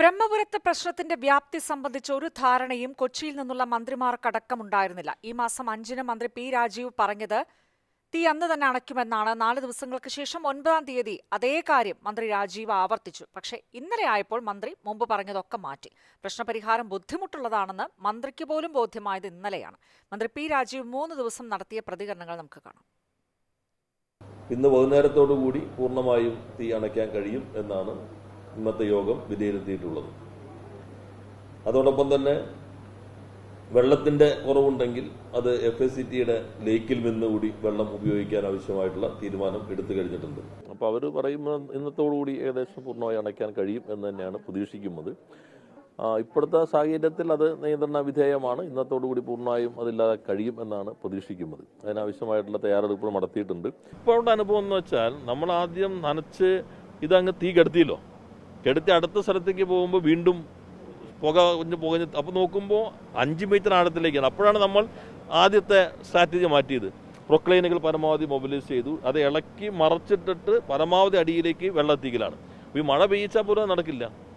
ബ്രഹ്മപുരത്ത് പ്രശ്നത്തിന്റെ വ്യാപ്തി സംബന്ധിച്ച ഒരു ധാരണയും കൊച്ചിയിൽ നിന്നുള്ള മന്ത്രിമാർക്കടക്കമുണ്ടായിരുന്നില്ല ഈ മാസം അഞ്ചിന് മന്ത്രി പി രാജീവ് പറഞ്ഞത് തീ അന്ന് തന്നെ അണയ്ക്കുമെന്നാണ് നാല് ദിവസങ്ങൾക്ക് ശേഷം ഒൻപതാം തീയതി അതേ കാര്യം മന്ത്രി രാജീവ് ആവർത്തിച്ചു പക്ഷേ ഇന്നലെ ആയപ്പോൾ മന്ത്രി മുമ്പ് പറഞ്ഞതൊക്കെ മാറ്റി പ്രശ്നപരിഹാരം ബുദ്ധിമുട്ടുള്ളതാണെന്ന് മന്ത്രിക്ക് പോലും ബോധ്യമായത് ഇന്നലെയാണ് മന്ത്രി പി രാജീവ് മൂന്ന് ദിവസം നടത്തിയ പ്രതികരണങ്ങൾ നമുക്ക് കാണാം ഇന്ന് വൈകുന്നേരത്തോടു കൂടി പൂർണ്ണമായും തീ അണയ്ക്കാൻ കഴിയും എന്നാണ് ഇന്നത്തെ യോഗം വിലയിരുത്തിയിട്ടുള്ളത് അതോടൊപ്പം തന്നെ വെള്ളത്തിന്റെ കുറവുണ്ടെങ്കിൽ അത് എഫ് എസ് സി ടിയുടെ ലേക്കിൽ നിന്ന് കൂടി വെള്ളം ഉപയോഗിക്കാൻ ആവശ്യമായിട്ടുള്ള തീരുമാനം എടുത്തു കഴിഞ്ഞിട്ടുണ്ട് അപ്പോൾ അവർ പറയുമ്പോൾ ഇന്നത്തോടുകൂടി ഏകദേശം പൂർണ്ണമായി അടയ്ക്കാൻ കഴിയും എന്ന് തന്നെയാണ് പ്രതീക്ഷിക്കുന്നത് ഇപ്പോഴത്തെ സാഹചര്യത്തിൽ അത് നിയന്ത്രണ വിധേയമാണ് ഇന്നത്തോടുകൂടി പൂർണ്ണമായും അതില്ലാതെ കഴിയും എന്നാണ് പ്രതീക്ഷിക്കുന്നത് അതിനാവശ്യമായിട്ടുള്ള തയ്യാറെടുപ്പുകൾ നടത്തിയിട്ടുണ്ട് ഇപ്പോഴുള്ള അനുഭവം എന്ന് വെച്ചാൽ നമ്മൾ ആദ്യം നനച്ച് ഇതങ്ങ് തീ കെടുത്തിയല്ലോ കെടുത്തി അടുത്ത സ്ഥലത്തേക്ക് പോകുമ്പോൾ വീണ്ടും പുക കുഞ്ഞ് പുകഞ്ഞ് അപ്പോൾ നോക്കുമ്പോൾ അഞ്ച് മീറ്റർ ആഴത്തിലേക്കാണ് അപ്പോഴാണ് നമ്മൾ ആദ്യത്തെ സ്ട്രാറ്റജി മാറ്റിയത് പ്രൊക്ലൈനുകൾ പരമാവധി മൊബിലൈസ് ചെയ്തു അത് ഇളക്കി മറച്ചിട്ടിട്ട് പരമാവധി അടിയിലേക്ക് വെള്ളത്തിക്കലാണ് ഈ മഴ പെയ്യിച്ചാൽ പോലും നടക്കില്ല